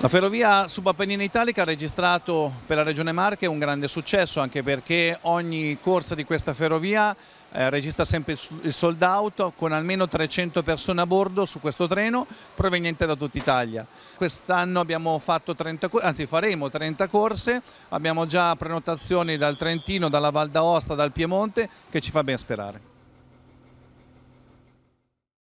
La ferrovia subappennina italica ha registrato per la regione Marche un grande successo anche perché ogni corsa di questa ferrovia eh, registra sempre il sold out con almeno 300 persone a bordo su questo treno proveniente da tutta Italia. Quest'anno abbiamo fatto 30, anzi faremo 30 corse, abbiamo già prenotazioni dal Trentino, dalla Val d'Aosta, dal Piemonte che ci fa ben sperare.